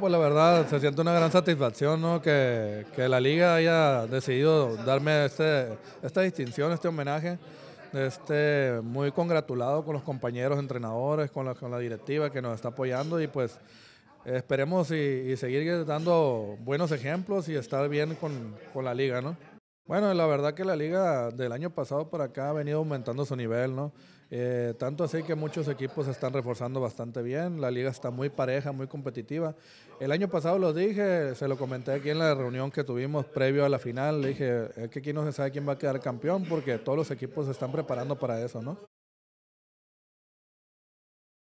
pues la verdad, se siente una gran satisfacción que, la liga haya decidido darme este, esta distinción, este homenaje. Este, muy congratulado con los compañeros entrenadores, con la, directiva que nos está apoyando y pues esperemos y, seguir dando buenos ejemplos y estar bien con, con la liga, ¿no? Bueno, la verdad que la liga del año pasado para acá ha venido aumentando su nivel, ¿no? Eh, tanto así que muchos equipos se están reforzando bastante bien, la liga está muy pareja, muy competitiva. El año pasado lo dije, se lo comenté aquí en la reunión que tuvimos previo a la final, le dije, es que aquí no se sabe quién va a quedar campeón porque todos los equipos se están preparando para eso, ¿no?